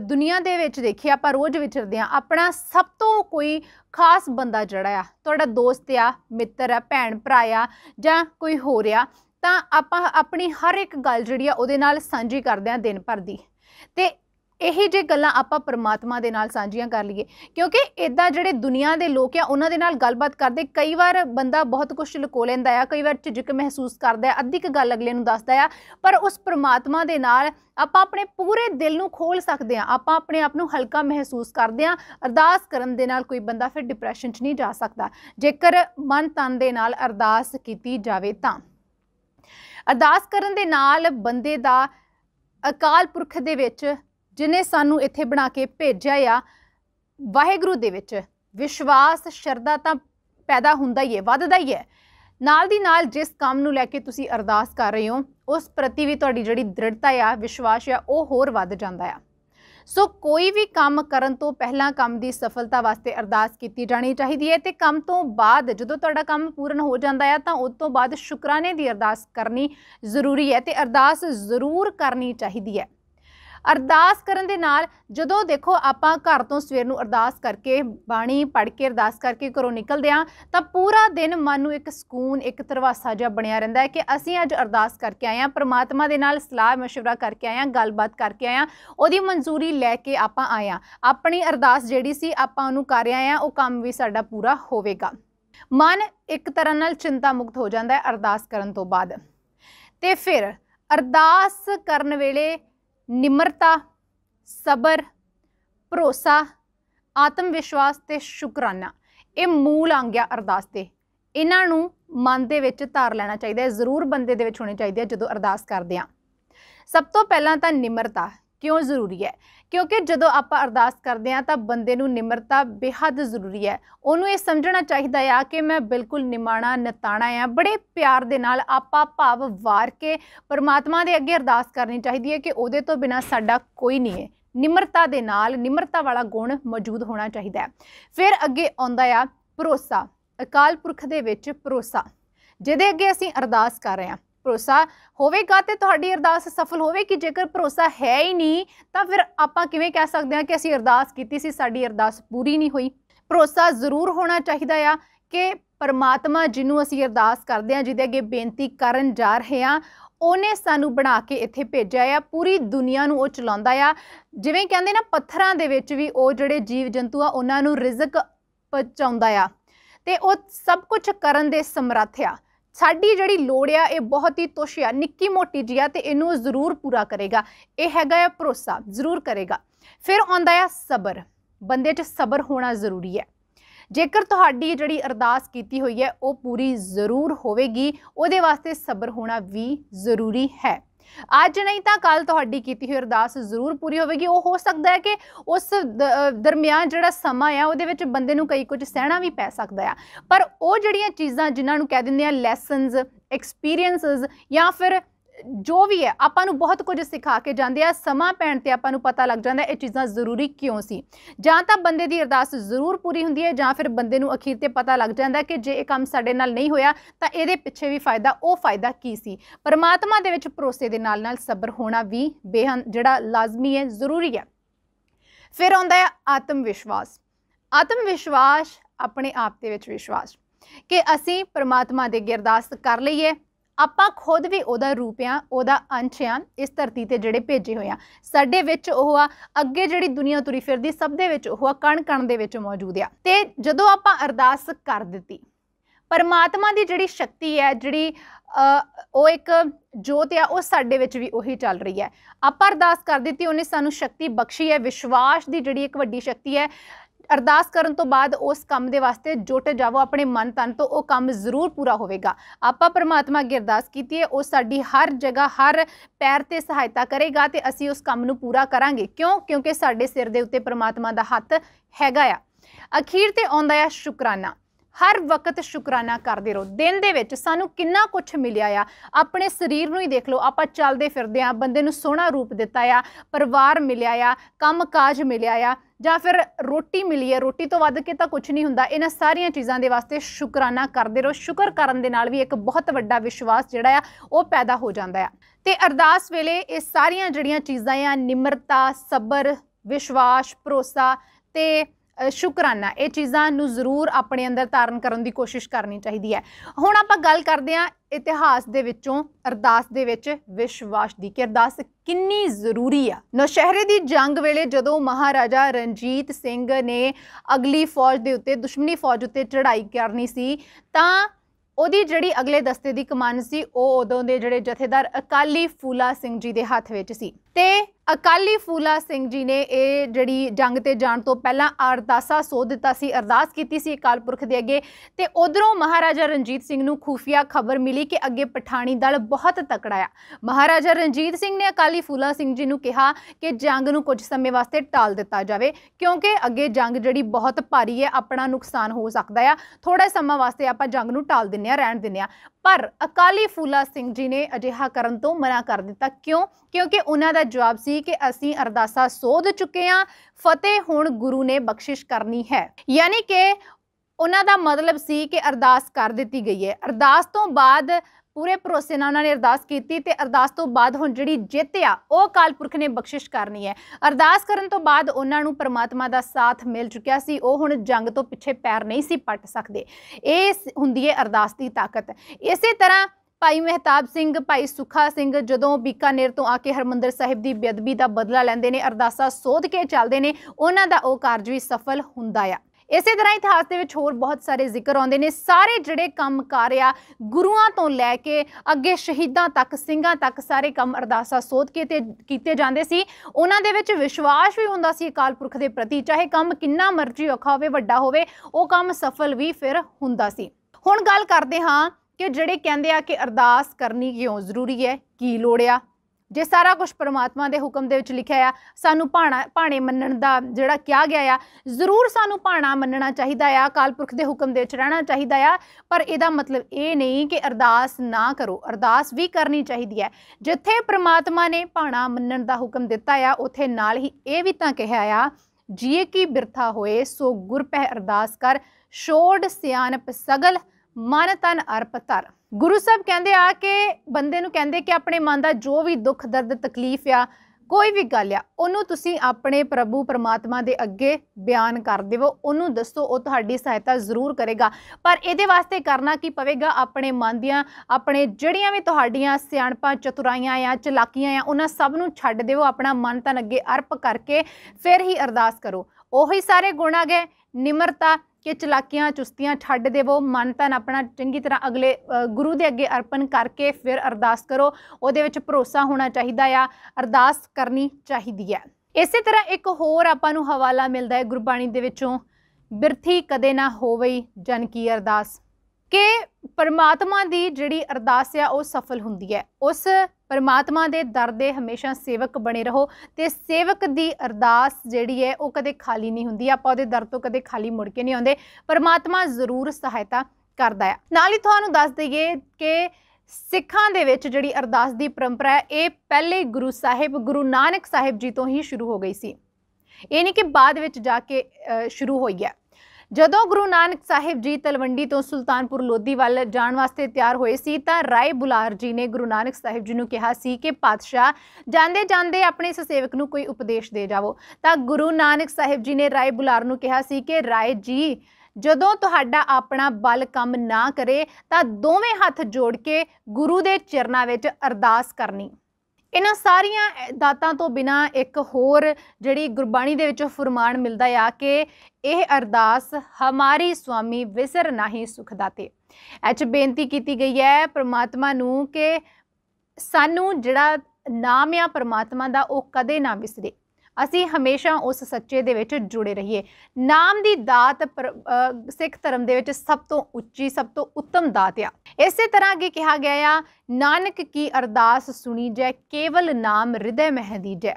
S1: ਦੁਨੀਆ ਦੇ ਵਿੱਚ ਦੇਖੀ ਆਪਾਂ ਰੋਜ਼ ਵਿਚਰਦੇ ਆ ਆਪਣਾ ਸਭ ਤੋਂ ਕੋਈ ਖਾਸ ਬੰਦਾ ਜਿਹੜਾ ਆ ਤੁਹਾਡਾ ਦੋਸਤ ਆ ਮਿੱਤਰ ਆ ਭੈਣ ਭਰਾ ਆ ਜਾਂ ਕੋਈ ਹੋਰ ਆ ਤਾਂ ਆਪਾਂ ਆਪਣੀ ਹਰ ਇੱਕ ਗੱਲ ਜਿਹੜੀ ਆ ਉਹਦੇ ਨਾਲ ਸਾਂਝੀ ਕਰਦੇ ਆ ਦਿਨ ਭਰ ਦੀ ਤੇ ਇਹ ਜੇ ਗੱਲਾਂ ਆਪਾਂ ਪਰਮਾਤਮਾ ਦੇ ਨਾਲ ਸਾਂਝੀਆਂ ਕਰ ਲਈਏ ਕਿਉਂਕਿ ਇਦਾਂ ਜਿਹੜੇ ਦੁਨੀਆ ਦੇ ਲੋਕ ਆ ਉਹਨਾਂ ਦੇ ਨਾਲ ਗੱਲਬਾਤ ਕਰਦੇ ਕਈ ਵਾਰ ਬੰਦਾ ਬਹੁਤ ਕੁਝ ਲੁਕੋ ਲੈਂਦਾ ਆ ਕਈ ਵਾਰ ਝਿਜਕ ਮਹਿਸੂਸ ਕਰਦਾ ਆ ਅੱਧੀ ਕ ਗੱਲ ਅਗਲੇ ਨੂੰ ਦੱਸਦਾ ਆ ਪਰ ਉਸ ਪਰਮਾਤਮਾ ਦੇ ਨਾਲ ਆਪਾਂ ਆਪਣੇ ਪੂਰੇ ਦਿਲ ਨੂੰ ਖੋਲ ਸਕਦੇ ਆ ਆਪਾਂ ਆਪਣੇ ਆਪ ਨੂੰ ਹਲਕਾ ਮਹਿਸੂਸ ਕਰਦੇ ਆ ਅਰਦਾਸ ਕਰਨ ਦੇ ਨਾਲ ਕੋਈ ਬੰਦਾ ਫਿਰ ਡਿਪਰੈਸ਼ਨ 'ਚ ਨਹੀਂ ਜਾ ਸਕਦਾ ਜੇਕਰ ਮਨ ਤਨ ਦੇ ਨਾਲ ਅਰਦਾਸ ਕੀਤੀ ਜਾਵੇ ਤਾਂ ਅਰਦਾਸ ਕਰਨ ਦੇ ਨਾਲ ਬੰਦੇ ਦਾ ਅਕਾਲ ਪੁਰਖ ਦੇ ਵਿੱਚ ਜਿਨੇ ਸਾਨੂੰ ਇੱਥੇ ਬਣਾ ਕੇ ਭੇਜਿਆ ਆ ਵਾਹਿਗੁਰੂ ਦੇ ਵਿੱਚ ਵਿਸ਼ਵਾਸ ਸ਼ਰਧਾ ਤਾਂ ਪੈਦਾ ਹੁੰਦਾ ਹੀ ਹੈ ਵੱਧਦਾ ਹੀ ਹੈ ਨਾਲ ਦੀ ਨਾਲ ਜਿਸ ਕੰਮ ਨੂੰ ਲੈ ਕੇ ਤੁਸੀਂ ਅਰਦਾਸ ਕਰ ਰਹੇ ਹੋ ਉਸ ਪ੍ਰਤੀ ਵੀ ਤੁਹਾਡੀ ਜਿਹੜੀ ਦ੍ਰਿੜਤਾ ਆ ਵਿਸ਼ਵਾਸ ਆ ਉਹ ਹੋਰ ਵੱਧ ਜਾਂਦਾ ਆ ਸੋ ਕੋਈ ਵੀ ਕੰਮ ਕਰਨ ਤੋਂ ਪਹਿਲਾਂ ਕੰਮ ਦੀ ਸਫਲਤਾ ਵਾਸਤੇ ਅਰਦਾਸ ਕੀਤੀ ਜਾਣੀ ਚਾਹੀਦੀ ਹੈ ਤੇ ਕੰਮ ਤੋਂ ਬਾਅਦ ਜਦੋਂ ਤੁਹਾਡਾ ਕੰਮ ਪੂਰਨ ਹੋ ਜਾਂਦਾ ਹੈ ਤਾਂ ਉਸ ਤੋਂ ਬਾਅਦ ਸ਼ੁਕਰਾਨੇ ਦੀ ਅਰਦਾਸ ਕਰਨੀ ਜ਼ਰੂਰੀ ਹੈ ਤੇ ਅਰਦਾਸ ਜ਼ਰੂਰ ਕਰਨੀ ਚਾਹੀਦੀ ਹੈ ਅਰਦਾਸ ਕਰਨ ਦੇ ਨਾਲ ਜਦੋਂ ਦੇਖੋ ਆਪਾਂ ਘਰ ਤੋਂ ਸਵੇਰ ਨੂੰ ਅਰਦਾਸ ਕਰਕੇ ਬਾਣੀ ਪੜ੍ਹ ਕੇ ਅਰਦਾਸ ਕਰਕੇ ਘਰੋਂ ਨਿਕਲਦੇ ਆ ਤਾਂ ਪੂਰਾ ਦਿਨ ਮਨ ਨੂੰ ਇੱਕ ਸਕੂਨ ਇੱਕ ਤਰਵਾਸਾ ਜਿਹਾ ਬਣਿਆ ਰਹਿੰਦਾ ਹੈ ਕਿ ਅਸੀਂ ਅੱਜ ਅਰਦਾਸ ਕਰਕੇ ਆਏ ਆ ਪ੍ਰਮਾਤਮਾ ਦੇ ਨਾਲ ਸਲਾਹ مشورہ ਕਰਕੇ ਆਏ ਆ ਗੱਲਬਾਤ ਕਰਕੇ ਆਏ ਆ ਉਹਦੀ ਮਨਜ਼ੂਰੀ ਲੈ ਕੇ ਆਪਾਂ ਆਏ ਆ ਆਪਣੀ ਅਰਦਾਸ ਜਿਹੜੀ ਸੀ ਆਪਾਂ ਉਹਨੂੰ ਕਰ ਰਹੇ ਆ ਉਹ ਕੰਮ ਵੀ ਸਾਡਾ ਪੂਰਾ ਹੋਵੇਗਾ ਮਨ ਇੱਕ ਤਰ੍ਹਾਂ ਨਾਲ ਚਿੰਤਾ ਮੁਕਤ ਹੋ ਜਾਂਦਾ ਹੈ ਅਰਦਾਸ ਕਰਨ ਤੋਂ ਬਾਅਦ ਤੇ ਫਿਰ ਅਰਦਾਸ ਕਰਨ ਵੇਲੇ ਨਿਮਰਤਾ ਸਬਰ ਭਰੋਸਾ ਆਤਮ ਵਿਸ਼ਵਾਸ ਤੇ ਸ਼ੁਕਰਾਨਾ ਇਹ ਮੂਲ ਅੰਗ ਆ ਅਰਦਾਸ ਦੇ ਇਹਨਾਂ ਨੂੰ ਮਨ ਦੇ ਵਿੱਚ ਧਾਰ ਲੈਣਾ ਚਾਹੀਦਾ ਹੈ ਜ਼ਰੂਰ ਬੰਦੇ ਦੇ ਵਿੱਚ ਹੋਣੇ ਚਾਹੀਦੇ ਆ ਜਦੋਂ ਅਰਦਾਸ ਕਰਦੇ ਆ ਸਭ ਤੋਂ ਪਹਿਲਾਂ ਤਾਂ ਨਿਮਰਤਾ ਕਿਉਂ ਜ਼ਰੂਰੀ ਹੈ ਕਿਉਂਕਿ ਜਦੋਂ ਆਪਾਂ ਅਰਦਾਸ ਕਰਦੇ ਆ ਤਾਂ ਬੰਦੇ ਨੂੰ ਨਿਮਰਤਾ ਬੇਹੱਦ ਜ਼ਰੂਰੀ ਹੈ ਉਹਨੂੰ ਇਹ ਸਮਝਣਾ ਚਾਹੀਦਾ ਆ ਕਿ ਮੈਂ ਬਿਲਕੁਲ ਨਿਮਾਣਾ ਨਤਾਣਾ ਆ ਬੜੇ ਪਿਆਰ ਦੇ ਨਾਲ ਆਪਾਂ ਭਾਵ ਵਾਰ ਕੇ ਪਰਮਾਤਮਾ ਦੇ ਅੱਗੇ ਅਰਦਾਸ ਕਰਨੀ ਚਾਹੀਦੀ ਹੈ ਕਿ ਉਹਦੇ ਤੋਂ ਬਿਨਾ ਸਾਡਾ ਕੋਈ ਨਹੀਂ ਹੈ ਨਿਮਰਤਾ ਦੇ ਨਾਲ ਨਿਮਰਤਾ ਵਾਲਾ ਗੁਣ ਮੌਜੂਦ ਹੋਣਾ ਚਾਹੀਦਾ ਹੈ ਫਿਰ ਅੱਗੇ ਆਉਂਦਾ ਆ ਭਰੋਸਾ ਅਕਾਲ ਪੁਰਖ ਦੇ ਵਿੱਚ ਭਰੋਸਾ ਜਿਹਦੇ ਅੱਗੇ ਅਸੀਂ ਅਰਦਾਸ ਕਰ ਰਹੇ ਹਾਂ ਭਰੋਸਾ ਹੋਵੇਗਾ ਤੇ ਤੁਹਾਡੀ ਅਰਦਾਸ ਸਫਲ ਹੋਵੇ ਕਿ ਜੇਕਰ ਭਰੋਸਾ ਹੈ ਹੀ ਨਹੀਂ ਤਾਂ ਫਿਰ ਆਪਾਂ ਕਿਵੇਂ ਕਹਿ ਸਕਦੇ ਹਾਂ ਕਿ ਅਸੀਂ ਅਰਦਾਸ ਕੀਤੀ ਸੀ ਸਾਡੀ ਅਰਦਾਸ ਪੂਰੀ ਨਹੀਂ ਹੋਈ ਭਰੋਸਾ ਜ਼ਰੂਰ ਹੋਣਾ ਚਾਹੀਦਾ ਆ ਕਿ ਪਰਮਾਤਮਾ ਜਿਹਨੂੰ ਅਸੀਂ ਅਰਦਾਸ ਕਰਦੇ ਹਾਂ ਜਿਹਦੇ ਅੱਗੇ ਬੇਨਤੀ ਕਰਨ ਜਾ ਰਹੇ ਹਾਂ ਉਹਨੇ ਸਾਨੂੰ ਬਣਾ ਕੇ ਇੱਥੇ ਭੇਜਿਆ ਆ ਪੂਰੀ ਦੁਨੀਆ ਨੂੰ ਉਹ ਚਲਾਉਂਦਾ ਆ ਜਿਵੇਂ ਕਹਿੰਦੇ ਨਾ ਪੱਥਰਾਂ ਦੇ ਵਿੱਚ ਵੀ ਉਹ ਜਿਹੜੇ ਜੀਵ ਜੰਤੂ ਆ ਉਹਨਾਂ ਨੂੰ ਰਿਜ਼ਕ ਪਹੁੰਚਾਉਂਦਾ ਆ ਤੇ ਉਹ ਸਭ ਕੁਝ ਕਰਨ ਦੇ ਸਮਰੱਥ ਆ ਸਾਡੀ ਜਿਹੜੀ ਲੋੜ ਆ ਇਹ ਬਹੁਤ ਹੀ ਤੁਸ਼ ਆ ਨਿੱਕੀ ਮੋਟੀ ਜੀ ਆ ਤੇ ਇਹਨੂੰ ਜ਼ਰੂਰ ਪੂਰਾ ਕਰੇਗਾ ਇਹ ਹੈਗਾ ਆ ਭਰੋਸਾ ਜ਼ਰੂਰ ਕਰੇਗਾ ਫਿਰ ਆਉਂਦਾ ਆ ਸਬਰ ਬੰਦੇ 'ਚ ਸਬਰ ਹੋਣਾ ਜ਼ਰੂਰੀ ਹੈ ਜੇਕਰ ਤੁਹਾਡੀ ਜਿਹੜੀ ਅਰਦਾਸ ਕੀਤੀ ਹੋਈ ਹੈ ਉਹ ਪੂਰੀ ਜ਼ਰੂਰ ਹੋਵੇਗੀ ਉਹਦੇ ਵਾਸਤੇ ਸਬਰ ਹੋਣਾ ਵੀ ਜ਼ਰੂਰੀ ਹੈ ਅੱਜ ਨਹੀਂ ਤਾਂ ਕੱਲ ਤੁਹਾਡੀ ਕੀਤੀ ਹੋਈ ਅਰਦਾਸ ਜ਼ਰੂਰ ਪੂਰੀ ਹੋਵੇਗੀ ਉਹ ਹੋ ਸਕਦਾ ਹੈ ਕਿ ਉਸ ਦਰਮਿਆਨ ਜਿਹੜਾ ਸਮਾਂ ਆ ਉਹਦੇ ਵਿੱਚ ਬੰਦੇ ਨੂੰ ਕਈ ਕੁਝ ਸਹਿਣਾ ਵੀ ਪੈ ਸਕਦਾ ਆ ਪਰ ਉਹ ਜਿਹੜੀਆਂ ਚੀਜ਼ਾਂ ਜਿਨ੍ਹਾਂ ਨੂੰ ਕਹਿ ਦਿੰਦੇ ਆ ਲੈਸਨਸ ਐਕਸਪੀਰੀਐਂਸਸ ਜਾਂ ਫਿਰ ਜੋ ਵੀ ਹੈ ਆਪਾਂ ਨੂੰ ਬਹੁਤ ਕੁਝ ਸਿਖਾ ਕੇ ਜਾਂਦੇ ਆ ਸਮਾਂ ਪੈਣ ਤੇ ਆਪਾਂ ਨੂੰ ਪਤਾ ਲੱਗ ਜਾਂਦਾ ਇਹ ਚੀਜ਼ਾਂ ਜ਼ਰੂਰੀ ਕਿਉਂ ਸੀ ਜਾਂ ਤਾਂ ਬੰਦੇ ਦੀ ਅਰਦਾਸ ਜ਼ਰੂਰ ਪੂਰੀ ਹੁੰਦੀ ਹੈ ਜਾਂ ਫਿਰ ਬੰਦੇ ਨੂੰ ਅਖੀਰ ਤੇ ਪਤਾ ਲੱਗ ਜਾਂਦਾ ਕਿ ਜੇ ਇਹ ਕੰਮ ਸਾਡੇ ਨਾਲ ਨਹੀਂ ਹੋਇਆ ਤਾਂ ਇਹਦੇ ਪਿੱਛੇ ਵੀ ਫਾਇਦਾ ਉਹ ਫਾਇਦਾ ਕੀ ਸੀ ਪਰਮਾਤਮਾ ਦੇ ਵਿੱਚ ਭਰੋਸੇ ਦੇ ਨਾਲ ਨਾਲ ਸਬਰ ਹੋਣਾ ਵੀ ਬੇਹਨ ਜਿਹੜਾ ਲਾਜ਼ਮੀ ਹੈ ਜ਼ਰੂਰੀ ਹੈ ਫਿਰ ਆਉਂਦਾ ਹੈ ਆਤਮ ਵਿਸ਼ਵਾਸ ਆਤਮ ਵਿਸ਼ਵਾਸ ਆਪਣੇ ਆਪ ਦੇ ਵਿੱਚ ਵਿਸ਼ਵਾਸ ਕਿ ਅਸੀਂ ਪਰਮਾਤਮਾ ਦੇ ਅਰਦਾਸ ਕਰ ਲਈਏ ਆਪਾਂ ਖੁਦ ਵੀ ਉਹਦਾ ਰੂਪ ਆ ਉਹਦਾ ਅੰਸ਼ ਆ ਇਸ ਧਰਤੀ ਤੇ ਜਿਹੜੇ ਭੇਜੇ ਹੋਏ ਆ ਸਾਡੇ ਵਿੱਚ ਉਹ ਆ ਅੱਗੇ ਜਿਹੜੀ ਦੁਨੀਆ ਤੁਰੀ ਫਿਰਦੀ ਸਭ ਦੇ ਵਿੱਚ ਉਹ ਆ ਕਣ ਕਣ ਦੇ ਵਿੱਚ ਮੌਜੂਦ ਆ ਤੇ ਜਦੋਂ ਆਪਾਂ ਅਰਦਾਸ ਕਰ ਦਿੱਤੀ ਪਰਮਾਤਮਾ ਦੀ ਜਿਹੜੀ ਸ਼ਕਤੀ ਹੈ ਜਿਹੜੀ ਉਹ ਇੱਕ ਜੋਤ ਆ ਉਹ ਸਾਡੇ ਵਿੱਚ ਵੀ ਉਹੀ ਚੱਲ ਰਹੀ ਹੈ ਆਪਾਂ ਅਰਦਾਸ ਕਰ ਦਿੱਤੀ ਉਹਨੇ ਸਾਨੂੰ ਸ਼ਕਤੀ ਬਖਸ਼ੀ ਹੈ ਵਿਸ਼ਵਾਸ ਦੀ ਜਿਹੜੀ ਇੱਕ ਵੱਡੀ ਸ਼ਕਤੀ ਹੈ ਅਰਦਾਸ ਕਰਨ ਤੋਂ ਬਾਅਦ ਉਸ ਕੰਮ ਦੇ ਵਾਸਤੇ ਜੁਟ ਜਾਵੋ ਆਪਣੇ ਮਨ ਤਨ ਤੋਂ ਉਹ ਕੰਮ ਜ਼ਰੂਰ ਪੂਰਾ ਹੋਵੇਗਾ ਆਪਾਂ ਪਰਮਾਤਮਾ ਅੱਗੇ ਅਰਦਾਸ ਕੀਤੀ ਹੈ ਉਹ ਸਾਡੀ ਹਰ ਜਗ੍ਹਾ ਹਰ ਪੈਰ ਤੇ ਸਹਾਇਤਾ ਕਰੇਗਾ ਤੇ ਅਸੀਂ ਉਸ ਕੰਮ ਨੂੰ ਪੂਰਾ ਕਰਾਂਗੇ ਕਿਉਂ ਕਿਉਂਕਿ ਸਾਡੇ ਸਿਰ ਦੇ ਉੱਤੇ ਪਰਮਾਤਮਾ ਦਾ ਹੱਥ ਹੈਗਾ ਆ ਅਖੀਰ ਤੇ ਆਉਂਦਾ ਹੈ ਸ਼ੁਕਰਾਨਾ ਹਰ ਵਕਤ ਸ਼ੁਕਰਾਨਾ ਕਰਦੇ ਰਹੋ ਦਿਨ ਦੇ ਵਿੱਚ ਸਾਨੂੰ ਕਿੰਨਾ ਕੁਝ ਮਿਲਿਆ ਆ ਆਪਣੇ ਸਰੀਰ ਨੂੰ ਹੀ ਦੇਖ ਲਓ ਆਪਾਂ ਚੱਲਦੇ ਫਿਰਦੇ ਆ ਬੰਦੇ ਨੂੰ ਸੋਹਣਾ ਰੂਪ ਦਿੱਤਾ ਆ ਪਰਿਵਾਰ ਮਿਲਿਆ ਆ ਕੰਮ ਕਾਜ ਮਿਲਿਆ ਆ ਜਾਂ ਫਿਰ ਰੋਟੀ ਮਿਲੀ ਹੈ ਰੋਟੀ ਤੋਂ ਵੱਧ ਕੇ ਤਾਂ ਕੁਝ ਨਹੀਂ ਹੁੰਦਾ ਇਹਨਾਂ ਸਾਰੀਆਂ ਚੀਜ਼ਾਂ ਦੇ ਵਾਸਤੇ ਸ਼ੁਕਰਾਨਾ ਕਰਦੇ ਰਹੋ ਸ਼ੁਕਰ ਕਰਨ ਦੇ ਨਾਲ ਵੀ ਇੱਕ ਬਹੁਤ ਵੱਡਾ ਵਿਸ਼ਵਾਸ ਜਿਹੜਾ ਆ ਉਹ ਪੈਦਾ ਹੋ ਜਾਂਦਾ ਆ ਤੇ ਅਰਦਾਸ ਵੇਲੇ ਇਹ ਸਾਰੀਆਂ ਜਿਹੜੀਆਂ ਚੀਜ਼ਾਂ ਆ ਨਿਮਰਤਾ ਸਬਰ ਵਿਸ਼ਵਾਸ ਭਰੋਸਾ ਤੇ ਸ਼ੁਕਰਾਨਾ ਇਹ ਚੀਜ਼ਾਂ ਨੂੰ ਜ਼ਰੂਰ ਆਪਣੇ ਅੰਦਰ ਧਾਰਨ ਕਰਨ ਦੀ ਕੋਸ਼ਿਸ਼ ਕਰਨੀ ਚਾਹੀਦੀ ਹੈ ਹੁਣ ਆਪਾਂ ਗੱਲ ਕਰਦੇ ਹਾਂ ਇਤਿਹਾਸ ਦੇ ਵਿੱਚੋਂ ਅਰਦਾਸ ਦੇ ਵਿੱਚ ਵਿਸ਼ਵਾਸ ਦੀ ਕਿ ਅਰਦਾਸ ਕਿੰਨੀ ਜ਼ਰੂਰੀ ਆ ਨਸ਼ਹਿਰੇ ਦੀ ਜੰਗ ਵੇਲੇ ਜਦੋਂ ਮਹਾਰਾਜਾ ਰਣਜੀਤ ਸਿੰਘ ਨੇ ਅਗਲੀ ਫੌਜ ਦੇ ਉੱਤੇ ਦੁਸ਼ਮਣੀ ਫੌਜ ਉੱਤੇ ਚੜ੍ਹਾਈ ਕਰਨੀ ਸੀ ਤਾਂ ਉਹਦੀ ਜਿਹੜੀ ਅਗਲੇ ਦਸਤੇ ਦੀ ਕਮਾਨ ਸੀ ਉਹ ਉਦੋਂ ਦੇ ਜਿਹੜੇ ਜਥੇਦਾਰ ਅਕਾਲੀ ਫੂਲਾ ਸਿੰਘ ਜੀ ਦੇ ਹੱਥ ਵਿੱਚ ਸੀ ਤੇ ਅਕਾਲੀ ਫੂਲਾ ਸਿੰਘ ਜੀ ਨੇ ਇਹ ਜਿਹੜੀ ਜੰਗ ਤੇ ਜਾਣ ਤੋਂ ਪਹਿਲਾਂ ਅਰਦਾਸਾ ਸੋ ਦਿੱਤਾ ਸੀ ਅਰਦਾਸ ਕੀਤੀ ਸੀ ਅਕਾਲ ਪੁਰਖ ਦੇ ਅੱਗੇ ਤੇ ਉਧਰੋਂ ਮਹਾਰਾਜਾ ਰਣਜੀਤ ਸਿੰਘ ਨੂੰ ਖੂਫੀਆ ਖਬਰ ਮਿਲੀ ਕਿ ਅੱਗੇ ਪਠਾਣੀ ਦਲ ਬਹੁਤ ਤਕੜਾ ਆ ਮਹਾਰਾਜਾ ਰਣਜੀਤ ਸਿੰਘ ਨੇ ਅਕਾਲੀ ਫੂਲਾ ਸਿੰਘ ਜੀ ਨੂੰ ਕਿਹਾ ਕਿ ਜੰਗ ਨੂੰ ਕੁਝ ਸਮੇਂ ਵਾਸਤੇ ਟਾਲ ਦਿੱਤਾ ਜਾਵੇ ਕਿਉਂਕਿ ਅੱਗੇ ਜੰਗ ਜਿਹੜੀ ਬਹੁਤ ਭਾਰੀ ਹੈ ਆਪਣਾ ਨੁਕਸਾਨ ਹੋ ਸਕਦਾ ਆ ਥੋੜਾ ਸਮਾਂ ਵਾਸਤੇ ਆਪਾਂ ਜੰਗ ਨੂੰ ਟਾਲ ਦਿੰਨੇ ਆ ਰਹਿਣ ਦਿੰਨੇ ਆ ਪਰ ਅਕਾਲੀ ਫੂਲਾ ਸਿੰਘ ਜੀ ਨੇ ਅਜਿਹਾ ਕਰਨ ਤੋਂ ਮਨਾ ਕਰ ਦਿੱਤਾ ਕਿਉਂ ਕਿਉਂਕਿ ਉਹਨਾਂ ਦਾ ਜਵਾਬ ਸੀ ਕਿ ਅਸੀਂ ਅਰਦਾਸਾ ਸੋਧ ਚੁੱਕੇ ਆ ਫਤਿਹ ਹੁਣ ਗੁਰੂ ਨੇ ਬਖਸ਼ਿਸ਼ ਕਰਨੀ ਹੈ ਯਾਨੀ ਕਿ ਉਹਨਾਂ ਦਾ ਮਤਲਬ ਸੀ ਕਿ ਅਰਦਾਸ ਕਰ ਦਿੱਤੀ ਗਈ ਹੈ ਅਰਦਾਸ ਤੋਂ ਬਾਅਦ ਪੂਰੇ ਭਰੋਸੇ ਨਾਲ ਉਹਨਾਂ ਨੇ ਅਰਦਾਸ ਕੀਤੀ ਤੇ ਅਰਦਾਸ ਤੋਂ ਬਾਅਦ ਹੁਣ ਜਿਹੜੀ ਜਿੱਤ ਆ ਉਹ ਕਾਲ ਪੁਰਖ ਨੇ ਬਖਸ਼ਿਸ਼ ਕਰਨੀ ਹੈ ਅਰਦਾਸ ਕਰਨ ਤੋਂ ਬਾਅਦ ਉਹਨਾਂ ਨੂੰ ਪਰਮਾਤਮਾ ਦਾ ਸਾਥ ਮਿਲ ਚੁੱਕਿਆ ਸੀ ਉਹ ਹੁਣ ਜੰਗ ਤੋਂ ਪਿੱਛੇ ਪੈਰ ਨਹੀਂ ਸੀ ਪੱਟ ਸਕਦੇ ਇਹ ਹੁੰਦੀ ਹੈ ਅਰਦਾਸ ਦੀ ਤਾਕਤ ਇਸੇ ਤਰ੍ਹਾਂ ਭਾਈ ਮਹਿਤਾਬ ਸਿੰਘ ਭਾਈ ਸੁਖਾ ਸਿੰਘ ਜਦੋਂ ਬੀਕਾਨੇਰ ਤੋਂ ਆ ਕੇ ਹਰਮੰਦਰ ਸਾਹਿਬ ਦੀ ਬੇਅਦਬੀ ਦਾ ਬਦਲਾ ਲੈਂਦੇ ਨੇ ਅਰਦਾਸਾ ਸੋਧ ਕੇ ਚੱਲਦੇ ਨੇ ਉਹਨਾਂ ਦਾ ਉਹ ਕਾਰਜ ਵੀ ਸਫਲ ਹੁੰਦਾ ਆ ਇਸੇ ਤਰ੍ਹਾਂ ਇਤਿਹਾਸ ਦੇ ਵਿੱਚ ਹੋਰ ਬਹੁਤ ਸਾਰੇ ਜ਼ਿਕਰ ਆਉਂਦੇ ਨੇ ਸਾਰੇ ਜਿਹੜੇ ਕੰਮ ਕਾਰਿਆ ਗੁਰੂਆਂ ਤੋਂ ਲੈ ਕੇ ਅੱਗੇ ਸ਼ਹੀਦਾਂ ਤੱਕ ਸਿੰਘਾਂ ਤੱਕ ਸਾਰੇ ਕੰਮ ਅਰਦਾਸਾ ਸੋਧ ਕੇ ਤੇ ਕੀਤੇ ਜਾਂਦੇ ਸੀ ਉਹਨਾਂ ਦੇ ਵਿੱਚ ਵਿਸ਼ਵਾਸ ਵੀ ਹੁੰਦਾ ਸੀ ਅਕਾਲ ਪੁਰਖ ਦੇ ਪ੍ਰਤੀ ਚਾਹੇ ਕੰਮ ਕਿੰਨਾ ਮਰਜ਼ੀ ਔਖਾ ਹੋਵੇ ਵੱਡਾ ਹੋਵੇ ਉਹ ਕੰਮ ਸਫਲ ਵੀ ਫਿਰ ਹੁੰਦਾ ਸੀ ਹੁਣ ਗੱਲ ਕਰਦੇ ਹਾਂ ਕਿ ਜਿਹੜੇ ਕਹਿੰਦੇ ਆ ਕਿ ਅਰਦਾਸ ਕਰਨੀ ਕਿਉਂ ਜ਼ਰੂਰੀ ਹੈ ਕੀ ਲੋੜਿਆ ਜੇ ਸਾਰਾ ਕੁਝ ਪ੍ਰਮਾਤਮਾ ਦੇ ਹੁਕਮ ਦੇ ਵਿੱਚ ਲਿਖਿਆ ਆ ਸਾਨੂੰ ਭਾਣਾ ਭਾਣੇ ਮੰਨਣ ਦਾ ਜਿਹੜਾ ਕਿਹਾ ਗਿਆ ਆ ਜ਼ਰੂਰ ਸਾਨੂੰ ਭਾਣਾ ਮੰਨਣਾ ਚਾਹੀਦਾ ਆ ਕਾਲਪੁਰਖ ਦੇ ਹੁਕਮ ਦੇ ਵਿੱਚ ਰਹਿਣਾ ਚਾਹੀਦਾ ਆ ਪਰ ਇਹਦਾ ਮਤਲਬ ਇਹ ਨਹੀਂ ਕਿ ਅਰਦਾਸ ਨਾ ਕਰੋ ਅਰਦਾਸ ਵੀ ਕਰਨੀ ਚਾਹੀਦੀ ਹੈ ਜਿੱਥੇ ਪ੍ਰਮਾਤਮਾ ਨੇ ਭਾਣਾ ਮੰਨਣ ਦਾ ਹੁਕਮ ਦਿੱਤਾ ਆ ਉਥੇ ਨਾਲ ਹੀ ਇਹ ਵੀ ਤਾਂ ਕਿਹਾ ਆ ਜੀਏ ਕੀ ਬਿਰਥਾ ਹੋਏ ਸੋ ਗੁਰ ਪਹਿ ਅਰਦਾਸ ਕਰ ਛੋੜ ਸਿਆਨਪ ਸਗਲ ਮਨ ਤਨ ਅਰਪ ਗੁਰੂ ਸਾਹਿਬ ਕਹਿੰਦੇ ਆ ਕਿ ਬੰਦੇ ਨੂੰ ਕਹਿੰਦੇ ਕਿ ਆਪਣੇ ਮਨ ਦਾ ਜੋ ਵੀ ਦੁੱਖ ਦਰਦ ਤਕਲੀਫ ਆ ਕੋਈ ਵੀ ਗੱਲ ਆ ਉਹਨੂੰ ਤੁਸੀਂ ਆਪਣੇ ਪ੍ਰਭੂ ਪਰਮਾਤਮਾ ਦੇ ਅੱਗੇ ਬਿਆਨ ਕਰ ਦਿਵੋ ਉਹਨੂੰ ਦੱਸੋ ਉਹ ਤੁਹਾਡੀ ਸਹਾਇਤਾ ਜ਼ਰੂਰ ਕਰੇਗਾ ਪਰ ਇਹਦੇ ਵਾਸਤੇ ਕਰਨਾ ਕੀ ਪਵੇਗਾ ਆਪਣੇ ਮਨ ਦੀਆਂ ਆਪਣੇ ਜਿਹੜੀਆਂ ਵੀ ਤੁਹਾਡੀਆਂ ਸਿਆਣਪਾਂ ਚਤੁਰਾਈਆਂ ਆ ਚਲਾਕੀਆਂ ਆ ਉਹਨਾਂ ਸਭ ਨੂੰ ਛੱਡ ਦਿਓ ਆਪਣਾ ਮਨ ਤਾਂ ਅੱਗੇ ਅਰਪ ਕਰਕੇ ਫਿਰ ਹੀ ਅਰਦਾਸ ਕਰੋ ਉਹੀ ਸਾਰੇ ਗੁਣ ਆ ਗਏ ਨਿਮਰਤਾ ਕਿ ਚਲਾਕੀਆਂ ਚੁਸਤੀਆਂ ਛੱਡ ਦੇਵੋ ਮਨ ਤਨ ਆਪਣਾ ਚੰਗੀ ਤਰ੍ਹਾਂ ਅਗਲੇ ਗੁਰੂ ਦੇ ਅੱਗੇ ਅਰਪਣ ਕਰਕੇ ਫਿਰ ਅਰਦਾਸ ਕਰੋ ਉਹਦੇ ਵਿੱਚ ਭਰੋਸਾ ਹੋਣਾ ਚਾਹੀਦਾ ਆ ਅਰਦਾਸ ਕਰਨੀ ਚਾਹੀਦੀ ਹੈ ਇਸੇ ਤਰ੍ਹਾਂ ਇੱਕ ਹੋਰ ਆਪਾਂ ਨੂੰ ਹਵਾਲਾ ਮਿਲਦਾ ਹੈ ਗੁਰਬਾਣੀ ਦੇ ਵਿੱਚੋਂ ਬਿਰਥੀ ਕਦੇ ਨਾ ਹੋਵੇ ਜਨ ਕੀ ਅਰਦਾਸ ਕਿ ਪਰਮਾਤਮਾ ਦੀ ਜਿਹੜੀ ਅਰਦਾਸ ਆ ਉਹ ਸਫਲ ਹੁੰਦੀ ਹੈ ਉਸ ਪਰਮਾਤਮਾ ਦੇ ਦਰ ਦੇ ਹਮੇਸ਼ਾ ਸੇਵਕ ਬਣੇ ਰਹੋ ਤੇ ਸੇਵਕ ਦੀ ਅਰਦਾਸ ਜਿਹੜੀ ਹੈ ਉਹ ਕਦੇ ਖਾਲੀ ਨਹੀਂ ਹੁੰਦੀ ਆਪਾਂ ਉਹਦੇ ਦਰ ਤੋਂ ਕਦੇ ਖਾਲੀ ਮੁੜ ਕੇ ਨਹੀਂ ਆਉਂਦੇ ਪਰਮਾਤਮਾ ਜ਼ਰੂਰ ਸਹਾਇਤਾ ਕਰਦਾ ਹੈ ਨਾਲ ਹੀ ਤੁਹਾਨੂੰ ਦੱਸ ਦਈਏ ਕਿ ਸਿੱਖਾਂ ਦੇ ਵਿੱਚ ਜਿਹੜੀ ਅਰਦਾਸ ਦੀ ਪਰੰਪਰਾ ਹੈ ਇਹ ਪਹਿਲੇ ਗੁਰੂ ਸਾਹਿਬ ਗੁਰੂ ਨਾਨਕ ਸਾਹਿਬ ਜੀ ਤੋਂ ਹੀ ਸ਼ੁਰੂ ਹੋ ਗਈ ਸੀ ਇਹ ਨਹੀਂ ਕਿ ਬਾਅਦ ਵਿੱਚ ਜਾ ਕੇ ਸ਼ੁਰੂ ਹੋਈ ਹੈ ਜਦੋਂ ਗੁਰੂ ਨਾਨਕ ਸਾਹਿਬ ਜੀ ਤਲਵੰਡੀ ਤੋਂ ਸੁਲਤਾਨਪੁਰ ਲੋਧੀ ਵੱਲ ਜਾਣ ਵਾਸਤੇ ਤਿਆਰ ਹੋਏ ਸੀ ਤਾਂ ਰਾਏ ਬੁਲਾਰ ਜੀ ਨੇ ਗੁਰੂ ਨਾਨਕ ਸਾਹਿਬ ਜੀ ਨੂੰ ਕਿਹਾ ਸੀ ਕਿ ਪਾਤਸ਼ਾਹ ਜਾਂਦੇ ਜਾਂਦੇ ਆਪਣੇ ਸੇਵਕ ਨੂੰ ਕੋਈ ਉਪਦੇਸ਼ ਦੇ ਜਾਵੋ ਤਾਂ ਗੁਰੂ ਨਾਨਕ ਸਾਹਿਬ ਜੀ ਨੇ ਰਾਏ ਬੁਲਾਰ ਨੂੰ ਕਿਹਾ ਸੀ ਕਿ ਰਾਏ ਜੀ ਜਦੋਂ ਤੁਹਾਡਾ ਆਪਣਾ ਬਲ ਕੰਮ ਨਾ ਕਰੇ ਤਾਂ ਦੋਵੇਂ ਹੱਥ ਜੋੜ ਕੇ ਗੁਰੂ ਦੇ ਚਰਨਾਂ ਵਿੱਚ ਅਰਦਾਸ ਕਰਨੀ ਇਹਨਾਂ ਸਾਰੀਆਂ ਦਾਤਾਂ ਤੋਂ ਬਿਨਾ ਇੱਕ ਹੋਰ ਜਿਹੜੀ ਗੁਰਬਾਣੀ ਦੇ ਵਿੱਚੋਂ ਫਰਮਾਨ ਮਿਲਦਾ ਆ ਕਿ ਇਹ ਅਰਦਾਸ ਹਮਾਰੀ ਸੁਆਮੀ ਵਿਸਰ ਨਹੀਂ ਸੁਖਦਾਤੇ ਐਚ ਬੇਨਤੀ ਕੀਤੀ ਗਈ ਹੈ ਪ੍ਰਮਾਤਮਾ ਨੂੰ ਕਿ ਸਾਨੂੰ ਜਿਹੜਾ ਨਾਮ ਆ ਪ੍ਰਮਾਤਮਾ ਦਾ ਉਹ ਕਦੇ ਨਾ ਵਿਸਰੇ ਅਸੀਂ ਹਮੇਸ਼ਾ ਉਸ ਸੱਚੇ ਦੇ ਵਿੱਚ ਜੁੜੇ ਰਹੀਏ ਨਾਮ ਦੀ ਦਾਤ ਸਿੱਖ ਧਰਮ ਦੇ ਵਿੱਚ ਸਭ ਤੋਂ ਉੱਚੀ ਸਭ ਤੋਂ ਉੱਤਮ ਦਾਤ ਆ ਇਸੇ ਤਰ੍ਹਾਂ ਅੱਗੇ ਕਿਹਾ ਗਿਆ ਆ ਨਾਨਕ ਕੀ ਅਰਦਾਸ ਸੁਣੀ ਜੈ ਕੇਵਲ ਨਾਮ ਹਿਰਦੇ ਮਹਿ ਦੀਜੈ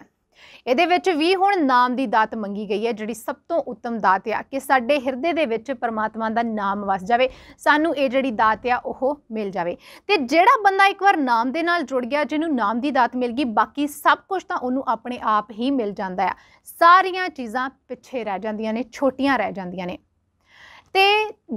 S1: ਇਹਦੇ ਵਿੱਚ ਵੀ ਹੁਣ ਨਾਮ ਦੀ ਦਾਤ ਮੰਗੀ ਗਈ ਹੈ ਜਿਹੜੀ ਸਭ ਤੋਂ ਉੱਤਮ ਦਾਤ ਹੈ ਕਿ ਸਾਡੇ ਹਿਰਦੇ ਦੇ ਵਿੱਚ ਪਰਮਾਤਮਾ ਦਾ ਨਾਮ ਵਸ ਜਾਵੇ ਸਾਨੂੰ ਇਹ ਜਿਹੜੀ ਦਾਤ ਹੈ ਉਹ ਮਿਲ ਜਾਵੇ ਤੇ ਜਿਹੜਾ ਬੰਦਾ ਇੱਕ ਵਾਰ ਨਾਮ ਦੇ ਨਾਲ ਜੁੜ ਗਿਆ ਜਿਹਨੂੰ ਨਾਮ ਦੀ ਦਾਤ ਮਿਲ ਗਈ ਬਾਕੀ ਸਭ ਕੁਝ ਤਾਂ ਉਹਨੂੰ ਆਪਣੇ ਆਪ ਹੀ ਮਿਲ ਜਾਂਦਾ ਹੈ ਸਾਰੀਆਂ ਚੀਜ਼ਾਂ ਪਿੱਛੇ ਰਹਿ ਜਾਂਦੀਆਂ ਨੇ ਛੋਟੀਆਂ ਰਹਿ ਜਾਂਦੀਆਂ ਨੇ ਤੇ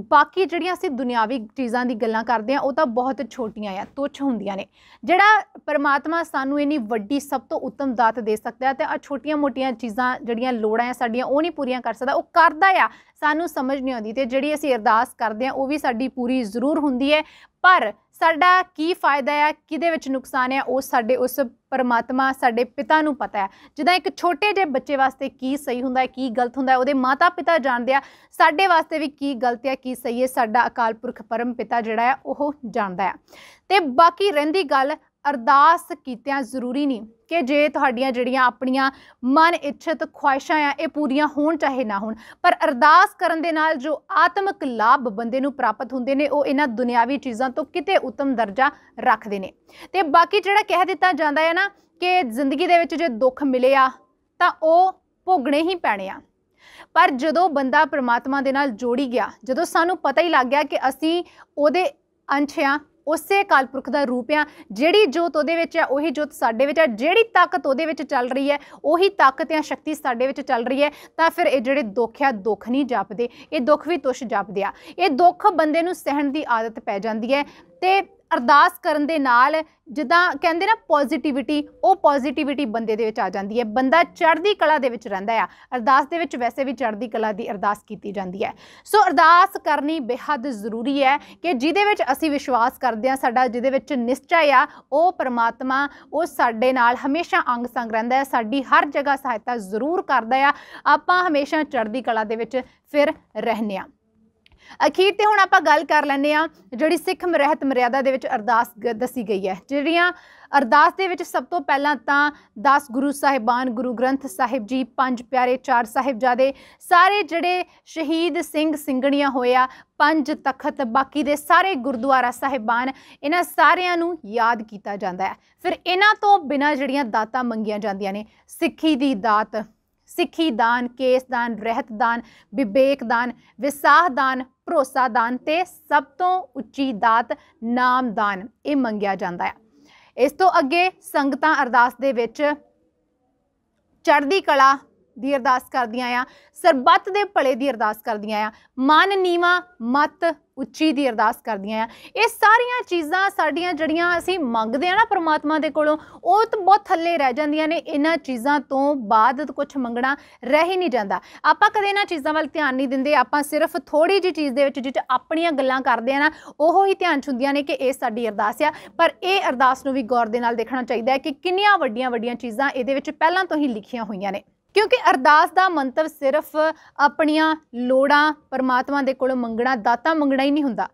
S1: ਬਾਕੀ ਜਿਹੜੀਆਂ ਅਸੀਂ ਦੁਨਿਆਵੀ ਚੀਜ਼ਾਂ ਦੀ ਗੱਲਾਂ ਕਰਦੇ ਆ ਉਹ ਤਾਂ ਬਹੁਤ ਛੋਟੀਆਂ ਆ ਤੁੱਛ ਹੁੰਦੀਆਂ ਨੇ ਜਿਹੜਾ ਪਰਮਾਤਮਾ ਸਾਨੂੰ ਇਨੀ ਵੱਡੀ ਸਭ ਤੋਂ ਉੱਤਮ ਦਾਤ ਦੇ ਸਕਦਾ ਹੈ ਤੇ ਆ ਛੋਟੀਆਂ-ਮੋਟੀਆਂ ਚੀਜ਼ਾਂ ਜਿਹੜੀਆਂ ਲੋੜਾਂ ਆ ਸਾਡੀਆਂ ਉਹ ਨਹੀਂ ਪੂਰੀਆਂ ਕਰ ਸਕਦਾ ਉਹ ਕਰਦਾ ਆ ਸਾਨੂੰ ਸਮਝ ਨਹੀਂ ਆਉਂਦੀ ਤੇ ਜਿਹੜੀ ਅਸੀਂ ਅਰਦਾਸ ਕਰਦੇ ਆ ਉਹ ਵੀ ਸਾਡੀ ਪੂਰੀ ਜ਼ਰੂਰ ਹੁੰਦੀ ਹੈ ਪਰ ਸਾਡਾ ਕੀ ਫਾਇਦਾ ਹੈ ਕਿਦੇ ਵਿੱਚ ਨੁਕਸਾਨ ਹੈ ਉਹ ਸਾਡੇ ਉਸ ਪਰਮਾਤਮਾ ਸਾਡੇ ਪਿਤਾ ਨੂੰ ਪਤਾ ਹੈ ਜਿੱਦਾਂ ਇੱਕ ਛੋਟੇ ਜਿਹੇ ਬੱਚੇ ਵਾਸਤੇ ਕੀ ਸਹੀ ਹੁੰਦਾ ਹੈ ਕੀ ਗਲਤ ਹੁੰਦਾ ਹੈ ਉਹਦੇ ਮਾਤਾ ਪਿਤਾ ਜਾਣਦੇ ਆ ਸਾਡੇ ਵਾਸਤੇ ਵੀ ਕੀ ਗਲਤ ਹੈ ਕੀ ਸਹੀ ਹੈ ਸਾਡਾ ਅਕਾਲ ਪੁਰਖ ਪਰਮ ਪਿਤਾ ਜਿਹੜਾ ਹੈ ਉਹ ਜਾਣਦਾ ਹੈ ਤੇ ਬਾਕੀ ਰਹਿੰਦੀ ਗੱਲ ਅਰਦਾਸ ਕੀਤਿਆਂ ਜ਼ਰੂਰੀ ਨਹੀਂ ਕਿ ਜੇ ਤੁਹਾਡੀਆਂ ਜਿਹੜੀਆਂ ਆਪਣੀਆਂ ਮਨ ਇੱਛਤ ਖੁਆਇਸ਼ਾਂ ਆ ਇਹ ਪੂਰੀਆਂ ਹੋਣ ਚਾਹੇ ਨਾ ਹੋਣ ਪਰ ਅਰਦਾਸ ਕਰਨ ਦੇ ਨਾਲ ਜੋ ਆਤਮਿਕ ਲਾਭ ਬੰਦੇ ਨੂੰ ਪ੍ਰਾਪਤ ਹੁੰਦੇ ਨੇ ਉਹ ਇਹਨਾਂ ਦੁਨਿਆਵੀ ਚੀਜ਼ਾਂ ਤੋਂ ਕਿਤੇ ਉਤਮ ਦਰਜਾ ਰੱਖਦੇ ਨੇ ਤੇ ਬਾਕੀ ਜਿਹੜਾ ਕਹਿ ਦਿੱਤਾ ਜਾਂਦਾ ਹੈ ਨਾ ਕਿ ਜ਼ਿੰਦਗੀ ਦੇ ਵਿੱਚ ਜੇ ਦੁੱਖ ਮਿਲੇ ਆ ਤਾਂ ਉਹ ਭੋਗਣੇ ਹੀ ਪੈਣੇ ਆ ਪਰ ਜਦੋਂ ਬੰਦਾ ਪ੍ਰਮਾਤਮਾ ਦੇ ਨਾਲ ਜੋੜੀ ਗਿਆ ਜਦੋਂ ਸਾਨੂੰ ਪਤਾ ਹੀ ਲੱਗ ਗਿਆ ਕਿ ਅਸੀਂ ਉਹਦੇ ਅੰਛਿਆ ਉਸੇ ਕਾਲਪੁਰਖ ਦਾ ਰੂਪ ਆ ਜਿਹੜੀ ਜੋਤ ਉਹਦੇ ਵਿੱਚ ਹੈ ਉਹੀ ਜੋਤ ਸਾਡੇ ਵਿੱਚ ਹੈ ਜਿਹੜੀ ਤਾਕਤ ਉਹਦੇ ਵਿੱਚ ਚੱਲ ਰਹੀ ਹੈ ਉਹੀ ਤਾਕਤ ਜਾਂ ਸ਼ਕਤੀ ਸਾਡੇ ਵਿੱਚ ਚੱਲ ਰਹੀ ਹੈ ਤਾਂ ਫਿਰ ਇਹ ਜਿਹੜੇ ਦੁੱਖ ਆ ਦੁੱਖ ਨਹੀਂ ਜਾਪਦੇ ਇਹ ਦੁੱਖ ਵੀ ਤੁਸ਼ ਜਾਪਦੇ ਆ ਇਹ ਦੁੱਖ ਬੰਦੇ ਨੂੰ ਸਹਿਣ ਦੀ ਆਦਤ ਪੈ ਜਾਂਦੀ ਹੈ ਤੇ ਅਰਦਾਸ ਕਰਨ ਦੇ ਨਾਲ ਜਿੱਦਾਂ ਕਹਿੰਦੇ ਨਾ ਪੋਜ਼ਿਟਿਵਿਟੀ ਉਹ ਪੋਜ਼ਿਟਿਵਿਟੀ ਬੰਦੇ ਦੇ ਵਿੱਚ ਆ ਜਾਂਦੀ ਹੈ ਬੰਦਾ ਚੜ੍ਹਦੀ ਕਲਾ ਦੇ ਵਿੱਚ ਰਹਿੰਦਾ ਆ ਅਰਦਾਸ ਦੇ ਵਿੱਚ ਵੈਸੇ ਵੀ ਚੜ੍ਹਦੀ ਕਲਾ ਦੀ ਅਰਦਾਸ ਕੀਤੀ ਜਾਂਦੀ ਹੈ ਸੋ ਅਰਦਾਸ ਕਰਨੀ ਬੇਹੱਦ ਜ਼ਰੂਰੀ ਹੈ ਕਿ ਜਿਹਦੇ ਵਿੱਚ ਅਸੀਂ ਵਿਸ਼ਵਾਸ ਕਰਦੇ ਆ ਸਾਡਾ ਜਿਹਦੇ ਵਿੱਚ ਨਿਸ਼ਚੈ ਆ ਉਹ ਪਰਮਾਤਮਾ ਉਹ ਸਾਡੇ ਨਾਲ ਹਮੇਸ਼ਾ ਅੰਗ ਸੰਗ ਰਹਿੰਦਾ ਹੈ ਸਾਡੀ ਹਰ ਜਗ੍ਹਾ ਸਹਾਇਤਾ ਜ਼ਰੂਰ ਕਰਦਾ ਆ ਆਪਾਂ ਹਮੇਸ਼ਾ ਚੜ੍ਹਦੀ ਕਲਾ ਦੇ ਵਿੱਚ ਫਿਰ ਰਹਨੇ ਆ ਅਖੀਰ ਤੇ ਹੁਣ ਆਪਾਂ ਗੱਲ ਕਰ ਲੈਂਦੇ ਆ ਜਿਹੜੀ ਸਿੱਖ ਮਰਹਿਤ ਮਰਿਆਦਾ ਦੇ ਵਿੱਚ ਅਰਦਾਸ ਦੱਸੀ ਗਈ ਹੈ ਜਿਹੜੀਆਂ ਅਰਦਾਸ ਦੇ ਵਿੱਚ ਸਭ ਤੋਂ ਪਹਿਲਾਂ ਤਾਂ 10 ਗੁਰੂ ਸਾਹਿਬਾਨ ਗੁਰੂ ਗ੍ਰੰਥ ਸਾਹਿਬ ਜੀ ਪੰਜ ਪਿਆਰੇ ਚਾਰ ਸਾਹਿਬਜ਼ਾਦੇ ਸਾਰੇ ਜਿਹੜੇ ਸ਼ਹੀਦ ਸਿੰਘ ਸਿੰਘਣੀਆਂ ਹੋਇਆ ਪੰਜ ਤਖਤ ਬਾਕੀ ਦੇ ਸਾਰੇ ਗੁਰਦੁਆਰਾ ਸਾਹਿਬਾਨ ਇਹਨਾਂ ਸਾਰਿਆਂ ਨੂੰ ਯਾਦ ਕੀਤਾ ਜਾਂਦਾ ਹੈ ਫਿਰ ਇਹਨਾਂ ਤੋਂ ਬਿਨਾ ਜਿਹੜੀਆਂ ਦਾਤਾਂ ਮੰਗੀਆਂ ਜਾਂਦੀਆਂ ਨੇ ਸਿੱਖੀ ਦੀ ਦਾਤ ਸਿੱਖੀ ਦਾਨ ਕੇਸ ਦਾਨ ਰਹਿਤ ਦਾਨ ਵਿਵੇਕ ਦਾਨ ਵਿਸਾਹ ਦਾਨ ਭਰੋਸਾ ਦਾਨ ਤੇ ਸਭ ਤੋਂ ਉੱਚੀ ਦਾਤ ਨਾਮ ਦਾਨ ਇਹ ਮੰਗਿਆ ਜਾਂਦਾ ਹੈ ਇਸ ਤੋਂ ਅੱਗੇ ਸੰਗਤਾਂ ਅਰਦਾਸ ਦੇ ਵਿੱਚ ਚੜ੍ਹਦੀ ਕਲਾ ਦੀ ਅਰਦਾਸ ਕਰਦੀਆਂ ਆ ਸਰਬੱਤ ਦੇ ਭਲੇ ਦੀ ਅਰਦਾਸ ਕਰਦੀਆਂ ਆ ਮਨ ਨੀਵਾ ਮਤ ਉੱਚੀ ਦੀ ਅਰਦਾਸ ਕਰਦੀਆਂ ਆ ਇਹ ਸਾਰੀਆਂ ਚੀਜ਼ਾਂ ਸਾਡੀਆਂ ਜੜੀਆਂ ਅਸੀਂ ਮੰਗਦੇ ਆ ਨਾ ਪ੍ਰਮਾਤਮਾ ਦੇ ਕੋਲੋਂ ਉਹ ਤਾਂ ਬਹੁਤ ਥੱਲੇ ਰਹਿ ਜਾਂਦੀਆਂ ਨੇ ਇਹਨਾਂ ਚੀਜ਼ਾਂ ਤੋਂ ਬਾਅਦ ਕੁਝ ਮੰਗਣਾ ਰਹਿ ਹੀ ਨਹੀਂ ਜਾਂਦਾ ਆਪਾਂ ਕਦੇ ਇਹਨਾਂ ਚੀਜ਼ਾਂ ਵੱਲ ਧਿਆਨ ਨਹੀਂ ਦਿੰਦੇ ਆਪਾਂ ਸਿਰਫ ਥੋੜੀ ਜੀ ਚੀਜ਼ ਦੇ ਵਿੱਚ ਜਿੱਚ ਆਪਣੀਆਂ ਗੱਲਾਂ ਕਰਦੇ ਆ ਨਾ ਉਹ ਹੀ ਧਿਆਨ ਚ ਹੁੰਦੀਆਂ ਨੇ ਕਿ ਇਹ ਸਾਡੀ ਅਰਦਾਸ ਆ ਪਰ ਇਹ ਅਰਦਾਸ ਨੂੰ ਵੀ ਗੌਰ ਦੇ ਨਾਲ ਦੇਖਣਾ ਚਾਹੀਦਾ ਹੈ ਕਿ ਕਿੰਨੀਆਂ ਵੱਡੀਆਂ ਵੱਡੀਆਂ ਚੀਜ਼ਾਂ ਇਹਦੇ ਵਿੱਚ ਪਹਿਲਾਂ ਤੋਂ ਹੀ ਲਿਖੀਆਂ ਹੋਈਆਂ ਨੇ ਕਿਉਂਕਿ ਅਰਦਾਸ ਦਾ ਮੰਤਵ ਸਿਰਫ ਆਪਣੀਆਂ ਲੋੜਾਂ ਪਰਮਾਤਮਾ ਦੇ ਕੋਲੋਂ ਮੰਗਣਾ ਦਾਤਾ ਮੰਗਣਾ ਹੀ ਨਹੀਂ ਹੁੰਦਾ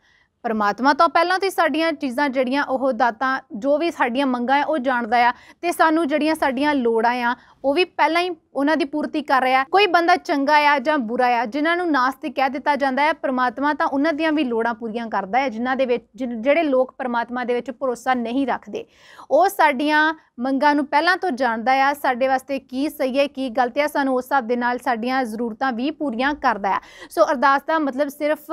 S1: ਪਰਮਾਤਮਾ ਤੋਂ ਪਹਿਲਾਂ ਤੇ ਸਾਡੀਆਂ ਚੀਜ਼ਾਂ ਜਿਹੜੀਆਂ ਉਹ ਦਾਤਾ ਜੋ ਵੀ ਸਾਡੀਆਂ ਮੰਗਾਂ ਆ ਉਹ ਜਾਣਦਾ ਆ ਤੇ ਸਾਨੂੰ ਜਿਹੜੀਆਂ ਸਾਡੀਆਂ ਲੋੜਾਂ ਆ ਉਹ ਵੀ ਪਹਿਲਾਂ ਹੀ ਉਹਨਾਂ ਦੀ ਪੂਰਤੀ ਕਰ ਰਿਹਾ ਕੋਈ ਬੰਦਾ ਚੰਗਾ ਆ ਜਾਂ ਬੁਰਾ ਆ ਜਿਨ੍ਹਾਂ ਨੂੰ ਨਾਸਤਿਕ ਕਹਿ ਦਿੱਤਾ ਜਾਂਦਾ ਹੈ ਪ੍ਰਮਾਤਮਾ ਤਾਂ ਉਹਨਾਂ ਦੀਆਂ ਵੀ ਲੋੜਾਂ ਪੂਰੀਆਂ ਕਰਦਾ ਹੈ ਜਿਨ੍ਹਾਂ ਦੇ ਵਿੱਚ ਜਿਹੜੇ ਲੋਕ ਪ੍ਰਮਾਤਮਾ ਦੇ ਵਿੱਚ ਭਰੋਸਾ ਨਹੀਂ ਰੱਖਦੇ ਉਹ ਸਾਡੀਆਂ ਮੰਗਾਂ ਨੂੰ ਪਹਿਲਾਂ ਤੋਂ ਜਾਣਦਾ ਆ ਸਾਡੇ ਵਾਸਤੇ ਕੀ ਸਹੀ ਹੈ ਕੀ ਗਲਤ ਹੈ ਸਾਨੂੰ ਉਸ ਹਿਸਾਬ ਦੇ ਨਾਲ ਸਾਡੀਆਂ ਜ਼ਰੂਰਤਾਂ ਵੀ ਪੂਰੀਆਂ ਕਰਦਾ ਹੈ ਸੋ ਅਰਦਾਸ ਦਾ ਮਤਲਬ ਸਿਰਫ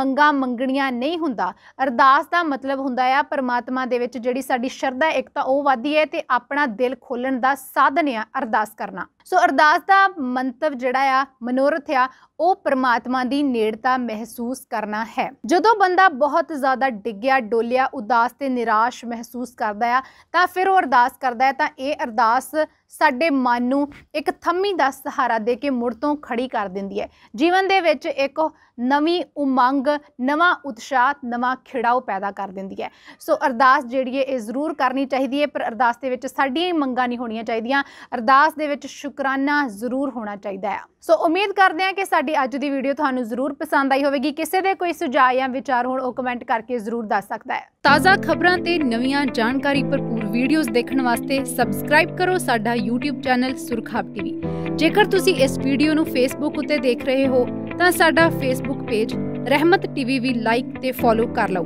S1: ਮੰਗਾਂ ਮੰਗਣੀਆਂ ਨਹੀਂ ਹੁੰਦਾ ਅਰਦਾਸ ਦਾ ਮਤਲਬ ਹੁੰਦਾ ਆ ਪਰਮਾਤਮਾ ਦੇ ਵਿੱਚ ਜਿਹੜੀ ਸਾਡੀ ਸ਼ਰਧਾ ਇੱਕ ਤਾਂ ਉਹ ਵਧਦੀ ਹੈ ਤੇ ਆਪਣਾ ਦਿਲ ਖੋਲਣ ਦਾ ਸਾਧਨ ਆ ਅਰਦਾਸ ਕਰਨਾ ਸੋ ਅਰਦਾਸ ਦਾ ਮੰਤਵ ਜਿਹੜਾ ਆ ਮਨੋਰਥ ਆ ਉਹ ਪਰਮਾਤਮਾ ਦੀ ਨੇੜਤਾ ਮਹਿਸੂਸ ਕਰਨਾ ਹੈ ਜਦੋਂ ਬੰਦਾ ਬਹੁਤ ਜ਼ਿਆਦਾ ਡਿੱਗਿਆ ਡੋਲਿਆ ਉਦਾਸ ਤੇ ਨਿਰਾਸ਼ ਮਹਿਸੂਸ ਕਰਦਾ ਆ ਤਾਂ ਫਿਰ ਉਹ ਅਰਦਾਸ ਕਰਦਾ ਹੈ ਤਾਂ ਇਹ ਅਰਦਾਸ ਸਾਡੇ ਮਨ ਨੂੰ ਇੱਕ ਥੰਮੀ ਦਾ ਸਹਾਰਾ ਦੇ ਕੇ ਮੁੜ ਤੋਂ ਖੜੀ ਕਰ ਦਿੰਦੀ ਹੈ ਜੀਵਨ ਦੇ ਵਿੱਚ ਇੱਕ ਨਵੀਂ ਉਮੰਗ ਨਵਾਂ ਉਤਸ਼ਾਹ ਨਵਾਂ ਖਿੜਾਓ ਪੈਦਾ ਕਰ ਦਿੰਦੀ ਹੈ ਸੋ ਅਰਦਾਸ ਜਿਹੜੀ ਹੈ ਇਹ ਜ਼ਰੂਰ ਕਰਨੀ ਚਾਹੀਦੀ ਹੈ ਪਰ ਅਰਦਾਸ ਦੇ ਵਿੱਚ ਸਾਡੀਆਂ ਹੀ ਮੰਗਾਂ ਨਹੀਂ ਹੋਣੀਆਂ ਚਾਹੀਦੀਆਂ ਅਰਦਾਸ ਦੇ ਵਿੱਚ ਸ਼ੁਕਰਾਨਾ ਜ਼ਰੂਰ ਹੋਣਾ ਚਾਹੀਦਾ ਹੈ ਸੋ ਉਮੀਦ ਕਰਦੇ ਹਾਂ ਕਿ ਸਾਡੀ ਅੱਜ ਦੀ ਵੀਡੀਓ ਤੁਹਾਨੂੰ ਜ਼ਰੂਰ ਪਸੰਦ ਆਈ ਹੋਵੇਗੀ ਕਿਸੇ ਦੇ ਕੋਈ ਸੁਝਾਅ ਜਾਂ ਵਿਚਾਰ ਹੋਣ ਉਹ ਕਮੈਂਟ ਕਰਕੇ ਜ਼ਰੂਰ ਦੱਸ ਸਕਦਾ ਹੈ ਤਾਜ਼ਾ ਖਬਰਾਂ ਤੇ ਨਵੀਆਂ ਜਾਣਕਾਰੀ ਭਰਪੂਰ ਵੀਡੀਓਜ਼ ਦੇਖਣ ਵਾਸਤੇ ਸਬਸਕ੍ਰਾਈਬ ਕਰੋ ਸਾਡਾ YouTube ਚੈਨਲ ਸੁਰਖਾਬ ਟੀਵੀ ਜੇਕਰ ਤੁਸੀਂ ਇਸ ਵੀਡੀਓ ਨੂੰ Facebook ਉੱਤੇ ਦੇਖ ਰਹੇ ਹੋ ਤਾਂ ਸਾਡਾ Facebook ਪੇਜ ਰਹਿਮਤ ਟੀਵੀ ਵੀ ਲਾਈਕ ਤੇ ਫੋਲੋ ਕਰ ਲਓ